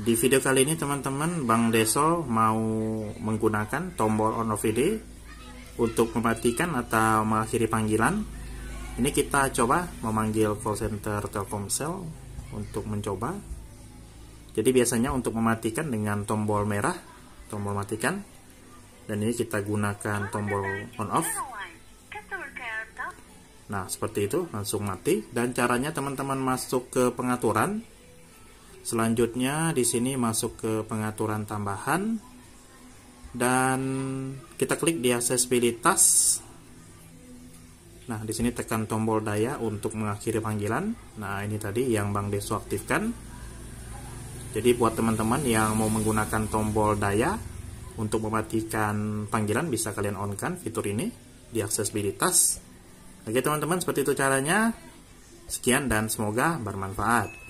Di video kali ini teman-teman Bang Deso mau menggunakan tombol on off ini untuk mematikan atau mengakhiri panggilan. Ini kita coba memanggil call center Telkomsel untuk mencoba. Jadi biasanya untuk mematikan dengan tombol merah, tombol matikan. Dan ini kita gunakan tombol on off. Nah, seperti itu langsung mati dan caranya teman-teman masuk ke pengaturan Selanjutnya di sini masuk ke pengaturan tambahan dan kita klik di aksesibilitas. Nah, di sini tekan tombol daya untuk mengakhiri panggilan. Nah, ini tadi yang Bang Desu aktifkan. Jadi buat teman-teman yang mau menggunakan tombol daya untuk mematikan panggilan bisa kalian onkan fitur ini di aksesibilitas. Oke teman-teman, seperti itu caranya. Sekian dan semoga bermanfaat.